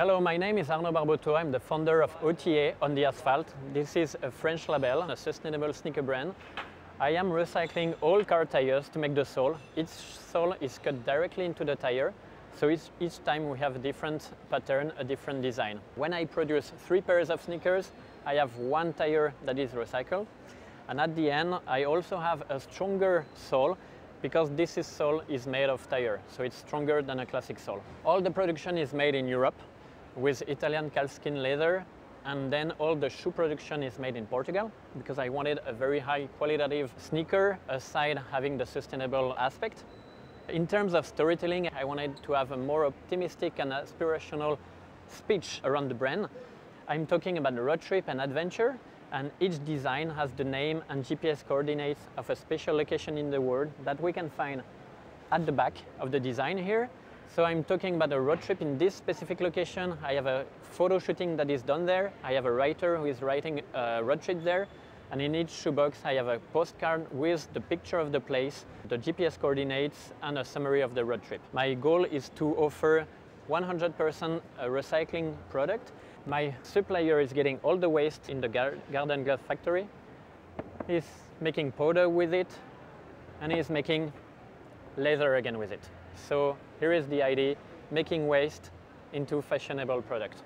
Hello, my name is Arnaud Barboteau. I'm the founder of OTA On The Asphalt. This is a French label, a sustainable sneaker brand. I am recycling all car tires to make the sole. Each sole is cut directly into the tire, so each, each time we have a different pattern, a different design. When I produce three pairs of sneakers, I have one tire that is recycled. And at the end, I also have a stronger sole because this sole is made of tire, so it's stronger than a classic sole. All the production is made in Europe, with Italian calfskin leather and then all the shoe production is made in Portugal because I wanted a very high qualitative sneaker aside having the sustainable aspect. In terms of storytelling, I wanted to have a more optimistic and aspirational speech around the brand. I'm talking about a road trip and adventure and each design has the name and GPS coordinates of a special location in the world that we can find at the back of the design here so I'm talking about a road trip in this specific location. I have a photo shooting that is done there. I have a writer who is writing a road trip there. And in each shoebox, I have a postcard with the picture of the place, the GPS coordinates, and a summary of the road trip. My goal is to offer 100% recycling product. My supplier is getting all the waste in the gar garden glove factory. He's making powder with it, and he's making leather again with it. So here is the idea, making waste into fashionable product.